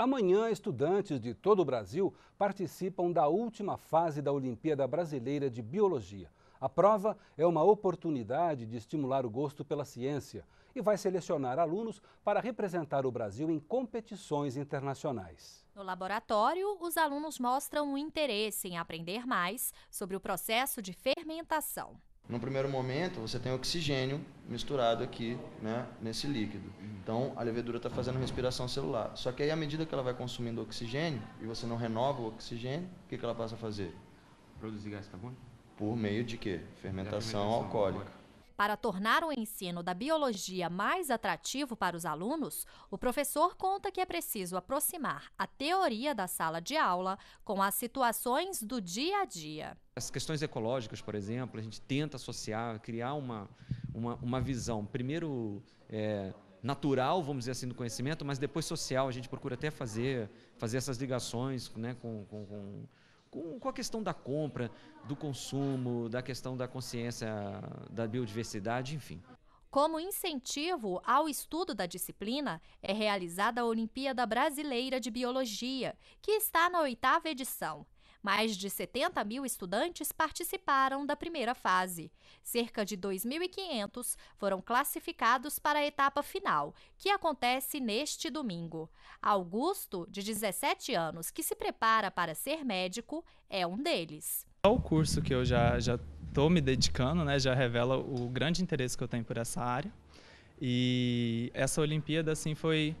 Amanhã, estudantes de todo o Brasil participam da última fase da Olimpíada Brasileira de Biologia. A prova é uma oportunidade de estimular o gosto pela ciência e vai selecionar alunos para representar o Brasil em competições internacionais. No laboratório, os alunos mostram o um interesse em aprender mais sobre o processo de fermentação. No primeiro momento, você tem oxigênio misturado aqui, né, nesse líquido. Então, a levedura está fazendo respiração celular. Só que aí, à medida que ela vai consumindo oxigênio e você não renova o oxigênio, o que, que ela passa a fazer? Produzir gás carbônico? Por meio de quê? Fermentação, fermentação alcoólica. alcoólica. Para tornar o ensino da biologia mais atrativo para os alunos, o professor conta que é preciso aproximar a teoria da sala de aula com as situações do dia a dia. As questões ecológicas, por exemplo, a gente tenta associar, criar uma, uma, uma visão, primeiro é, natural, vamos dizer assim, do conhecimento, mas depois social. A gente procura até fazer, fazer essas ligações né, com, com, com com, com a questão da compra, do consumo, da questão da consciência da biodiversidade, enfim. Como incentivo ao estudo da disciplina, é realizada a Olimpíada Brasileira de Biologia, que está na oitava edição. Mais de 70 mil estudantes participaram da primeira fase. Cerca de 2.500 foram classificados para a etapa final, que acontece neste domingo. Augusto, de 17 anos, que se prepara para ser médico, é um deles. É o curso que eu já já estou me dedicando, né, já revela o grande interesse que eu tenho por essa área. E essa Olimpíada assim foi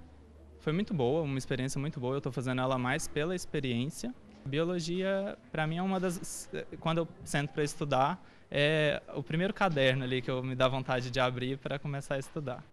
foi muito boa, uma experiência muito boa. Eu estou fazendo ela mais pela experiência Biologia, para mim, é uma das. Quando eu sento para estudar, é o primeiro caderno ali que eu me dá vontade de abrir para começar a estudar.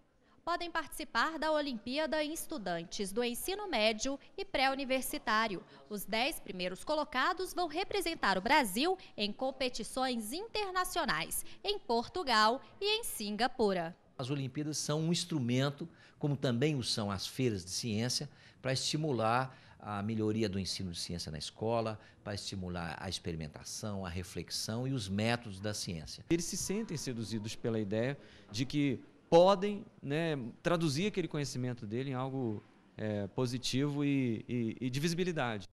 Podem participar da Olimpíada estudantes do ensino médio e pré-universitário. Os dez primeiros colocados vão representar o Brasil em competições internacionais, em Portugal e em Singapura. As Olimpíadas são um instrumento, como também o são as feiras de ciência, para estimular a melhoria do ensino de ciência na escola, para estimular a experimentação, a reflexão e os métodos da ciência. Eles se sentem seduzidos pela ideia de que podem né, traduzir aquele conhecimento dele em algo é, positivo e, e, e de visibilidade.